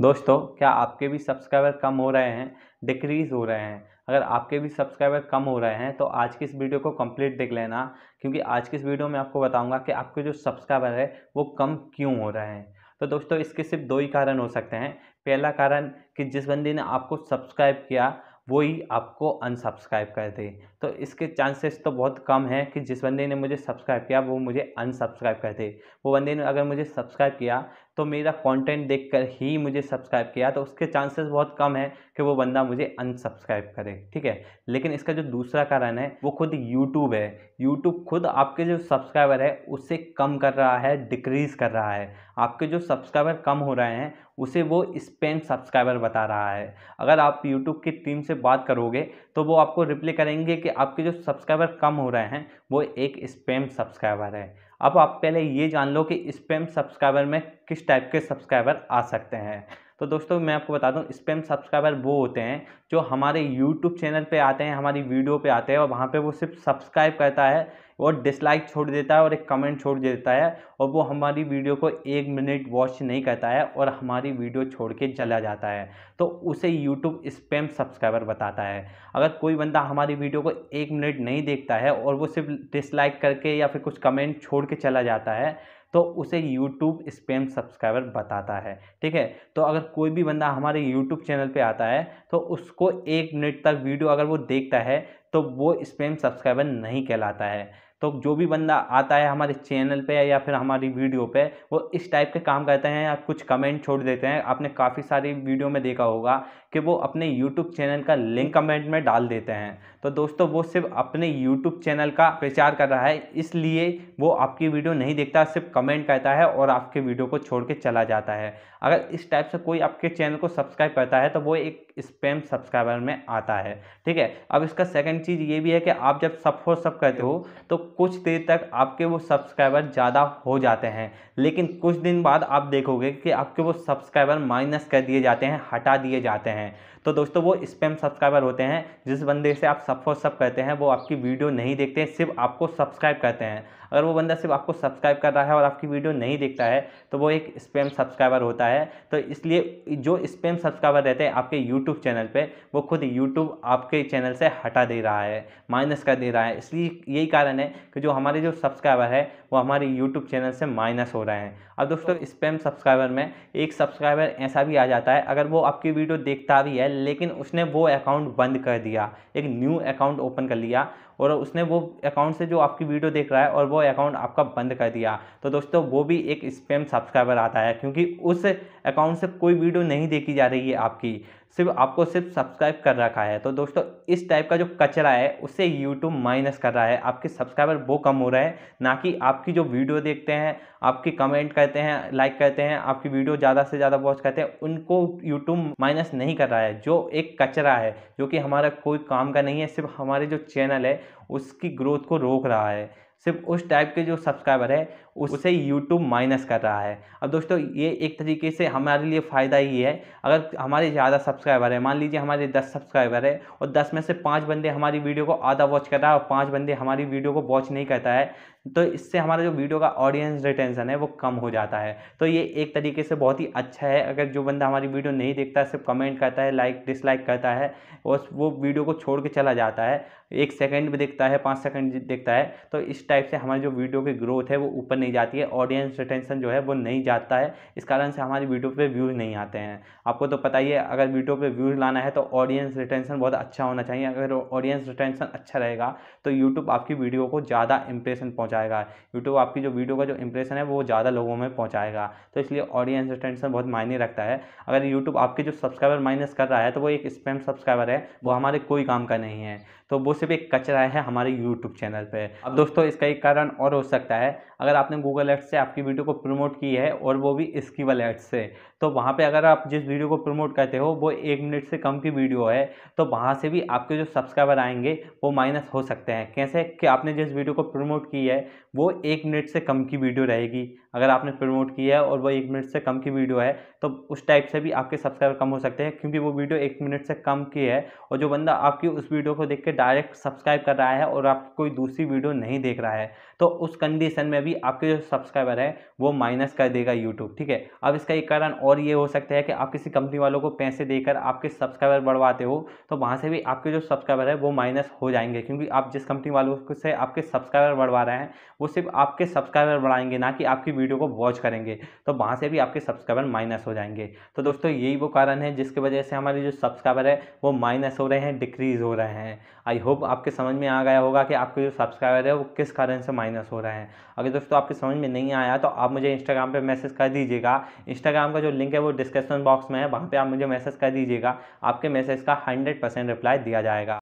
दोस्तों क्या आपके भी सब्सक्राइबर कम हो रहे हैं डिक्रीज़ हो रहे हैं अगर आपके भी सब्सक्राइबर कम हो रहे हैं तो आज की इस वीडियो को कंप्लीट देख लेना क्योंकि आज की इस वीडियो में आपको बताऊंगा कि आपके जो सब्सक्राइबर है वो कम क्यों हो रहे हैं तो दोस्तों इसके सिर्फ दो ही कारण हो सकते हैं पहला कारण कि जिस बंदी ने आपको सब्सक्राइब किया वो ही आपको अनसब्सक्राइब कर दे तो इसके चांसेस तो बहुत कम है कि जिस बंदे ने मुझे सब्सक्राइब किया वो मुझे अनसब्सक्राइब कर दे वो बंदे ने अगर मुझे सब्सक्राइब किया तो मेरा कंटेंट देखकर ही मुझे सब्सक्राइब किया तो उसके चांसेस बहुत कम है कि वो बंदा मुझे अनसब्सक्राइब करे ठीक है लेकिन इसका जो दूसरा कारण है वो खुद यूट्यूब है यूट्यूब खुद आपके जो सब्सक्राइबर है उसे कम कर रहा है डिक्रीज़ कर रहा है आपके जो सब्सक्राइबर कम हो रहे हैं उसे वो स्पेन सब्सक्राइबर बता रहा है अगर आप यूट्यूब की टीम से बात करोगे तो वो आपको रिप्लाई करेंगे कि आपके जो सब्सक्राइबर कम हो रहे हैं वो एक स्पेन सब्सक्राइबर है अब आप पहले ये जान लो कि स्पैम सब्सक्राइबर में किस टाइप के सब्सक्राइबर आ सकते हैं तो दोस्तों मैं आपको बता दूं स्पैम सब्सक्राइबर वो होते हैं जो हमारे यूट्यूब चैनल पे आते हैं हमारी वीडियो पे आते हैं और वहाँ पे वो सिर्फ सब्सक्राइब करता है और डिसलाइक छोड़ देता है और एक कमेंट छोड़ देता है और वो हमारी वीडियो को एक मिनट वॉच नहीं करता है और हमारी वीडियो छोड़ के चला जाता है तो उसे यूट्यूब स्पैम सब्सक्राइबर बताता है अगर कोई बंदा हमारी वीडियो को एक मिनट नहीं देखता है और वो सिर्फ डिसलाइक करके या फिर कुछ कमेंट छोड़ के चला जाता है तो उसे YouTube स्पेम सब्सक्राइबर बताता है ठीक है तो अगर कोई भी बंदा हमारे YouTube चैनल पे आता है तो उसको एक मिनट तक वीडियो अगर वो देखता है तो वो स्पेम सब्सक्राइबर नहीं कहलाता है तो जो भी बंदा आता है हमारे चैनल पे या फिर हमारी वीडियो पे वो इस टाइप के काम करते हैं आप कुछ कमेंट छोड़ देते हैं आपने काफ़ी सारी वीडियो में देखा होगा कि वो अपने यूट्यूब चैनल का लिंक कमेंट में डाल देते हैं तो दोस्तों वो सिर्फ अपने यूट्यूब चैनल का प्रचार कर रहा है इसलिए वो आपकी वीडियो नहीं देखता सिर्फ कमेंट करता है और आपके वीडियो को छोड़ के चला जाता है अगर इस टाइप से कोई आपके चैनल को सब्सक्राइब करता है तो वो एक स्पैम सब्सक्राइबर में आता है ठीक है अब इसका सेकंड चीज़ ये भी है कि आप जब सब फॉर सब करते हो तो कुछ देर तक आपके वो सब्सक्राइबर ज़्यादा हो जाते हैं लेकिन कुछ दिन बाद आप देखोगे कि आपके वो सब्सक्राइबर माइनस कर दिए जाते हैं हटा दिए जाते हैं तो दोस्तों वो स्पैम सब्सक्राइबर होते हैं जिस बंदे से आप सब फॉर सब करते हैं वो आपकी वीडियो नहीं देखते हैं सिर्फ आपको सब्सक्राइब करते हैं अगर वो बंदा सिर्फ आपको सब्सक्राइब कर रहा है और आपकी वीडियो नहीं देखता है तो वो एक स्पैम सब्सक्राइबर होता है तो इसलिए जो स्पैम सब्सक्राइबर रहते हैं आपके यूट्यूब चैनल पर वो खुद यूट्यूब आपके चैनल से हटा दे रहा है माइनस कर दे रहा है इसलिए यही कारण है कि जो हमारे जो सब्सक्राइबर है वो हमारे यूट्यूब चैनल से माइनस हो रहे हैं अब दोस्तों स्पैम सब्सक्राइबर में एक सब्सक्राइबर ऐसा भी आ जाता है अगर वो आपकी वीडियो देखता भी है लेकिन उसने वो अकाउंट बंद कर दिया एक न्यू अकाउंट ओपन कर लिया और उसने वो अकाउंट से जो आपकी वीडियो देख रहा है और वो अकाउंट आपका बंद कर दिया तो दोस्तों वो भी एक स्पैम सब्सक्राइबर आता है क्योंकि उस अकाउंट से कोई वीडियो नहीं देखी जा रही है आपकी सिर्फ आपको सिर्फ सब्सक्राइब कर रखा है तो दोस्तों इस टाइप का जो कचरा है उससे यूट्यूब माइनस कर रहा है आपके सब्सक्राइबर वो कम हो रहा है ना कि आपकी जो वीडियो देखते हैं आपकी कमेंट करते हैं लाइक करते हैं आपकी वीडियो ज़्यादा से ज़्यादा वॉच करते हैं उनको यूट्यूब माइनस नहीं कर रहा है जो एक कचरा है जो कि हमारा कोई काम का नहीं है सिर्फ हमारे जो चैनल है उसकी ग्रोथ को रोक रहा है सिर्फ उस टाइप के जो सब्सक्राइबर है उसे यूट्यूब माइनस कर रहा है अब दोस्तों ये एक तरीके से हमारे लिए फ़ायदा ही है अगर हमारे ज़्यादा सब्सक्राइबर है मान लीजिए हमारे दस सब्सक्राइबर है और दस में से पाँच बंदे हमारी वीडियो को आधा वॉच कर रहा है और पाँच बंदे हमारी वीडियो को वॉच नहीं करता है तो इससे हमारा जो वीडियो का ऑडियंस रिटेंशन है वो कम हो जाता है तो ये एक तरीके से बहुत ही अच्छा है अगर जो बंदा हमारी वीडियो नहीं देखता सिर्फ कमेंट करता है लाइक डिसलाइक करता है और वो वीडियो को छोड़ के चला जाता है एक सेकंड भी देखता है पाँच सेकंड देखता है तो इस टाइप से हमारी जो वीडियो की ग्रोथ है वो ऊपर नहीं जाती है ऑडियंस रिटेंशन जो है वो नहीं जाता है इस कारण से हमारी वीडियो पे व्यूज़ नहीं आते हैं आपको तो पता ही है अगर वीडियो पे व्यूज़ लाना है तो ऑडियंस रिटेंशन बहुत अच्छा होना चाहिए अगर ऑडियंस रिटेंशन अच्छा रहेगा तो यूट्यूब आपकी वीडियो को ज़्यादा इंप्रेशन पहुँच पहुँचाएगा यूट्यूब आपकी जो वीडियो का जो इंप्रेशन है वो ज़्यादा लोगों में पहुँचाएगा तो इसलिए ऑडियंस अटेंशन बहुत मायने रखता है अगर यूट्यूब आपके जो सब्सक्राइबर माइनस कर रहा है तो वो एक स्पैम सब्सक्राइबर है वो हमारे कोई काम का नहीं है तो वो सिर्फ एक कचरा है हमारे यूट्यूब चैनल पे अब दोस्तों इसका एक कारण और हो सकता है अगर आपने गूगल एड्स से आपकी वीडियो को प्रमोट की है और वो भी वाले एड्स से तो वहाँ पे अगर आप जिस वीडियो को प्रमोट करते हो वो एक मिनट से कम की वीडियो है तो वहाँ से भी आपके जो सब्सक्राइबर आएंगे वो माइनस हो सकते हैं कैसे कि आपने जिस वीडियो को प्रमोट की है वो एक मिनट से कम की वीडियो रहेगी अगर आपने प्रमोट किया है और वो एक मिनट से कम की वीडियो है तो उस टाइप से भी आपके सब्सक्राइबर कम हो सकते हैं क्योंकि वो वीडियो एक मिनट से कम की है और जो बंदा आपकी उस वीडियो को देख के डायरेक्ट सब्सक्राइब कर रहा है और आप कोई दूसरी वीडियो नहीं देख रहा है तो उस कंडीशन में भी आपके जो सब्सक्राइबर है वो माइनस कर देगा यूट्यूब ठीक है अब इसका एक कारण और ये हो सकता है कि आप किसी कंपनी वालों को पैसे देकर आपके सब्सक्राइबर बढ़वाते हो तो वहाँ से भी आपके जो सब्सक्राइबर है वो माइनस हो जाएंगे क्योंकि आप जिस कंपनी वालों से आपके सब्सक्राइबर बढ़वा रहे हैं वो सिर्फ आपके सब्सक्राइबर बढ़ाएंगे ना कि आपकी वीडियो को वॉच करेंगे तो वहाँ से भी आपके सब्सक्राइबर माइनस हो जाएंगे तो दोस्तों यही वो कारण है जिसकी वजह से हमारे जो सब्सक्राइबर है वो माइनस हो रहे हैं डिक्रीज़ हो रहे हैं आई होप आपके समझ में आ गया होगा कि आपके जो सब्सक्राइबर है वो किस कारण से माइनस हो रहे हैं अगर दोस्तों आपके समझ में नहीं आया तो आप मुझे इंस्टाग्राम पर मैसेज कर दीजिएगा इंस्टाग्राम का जो लिंक है वो डिस्क्रिप्शन बॉक्स में है वहाँ पर आप मुझे मैसेज कर दीजिएगा आपके मैसेज का हंड्रेड रिप्लाई दिया जाएगा